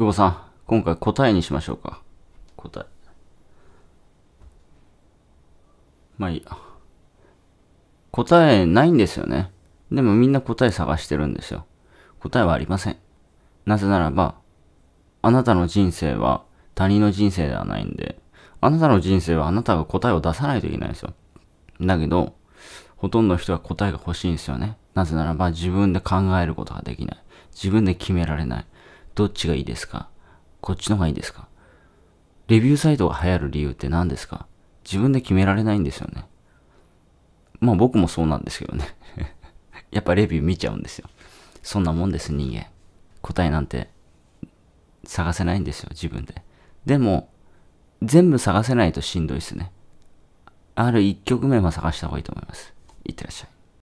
久保さん、今回答えにしましょうか。答え。まあいいや。答えないんですよね。でもみんな答え探してるんですよ。答えはありません。なぜならば、あなたの人生は他人の人生ではないんで、あなたの人生はあなたが答えを出さないといけないんですよ。だけど、ほとんどの人は答えが欲しいんですよね。なぜならば自分で考えることができない。自分で決められない。どっちがいいですかこっちの方がいいですかレビューサイトが流行る理由って何ですか自分で決められないんですよね。まあ僕もそうなんですけどね やっぱレビュー見ちゃうんですよ。そんなもんです人間。答えなんて探せないんですよ、自分で。でも、全部探せないとしんどいですね。ある一曲目は探した方がいいと思います。いってらっしゃい。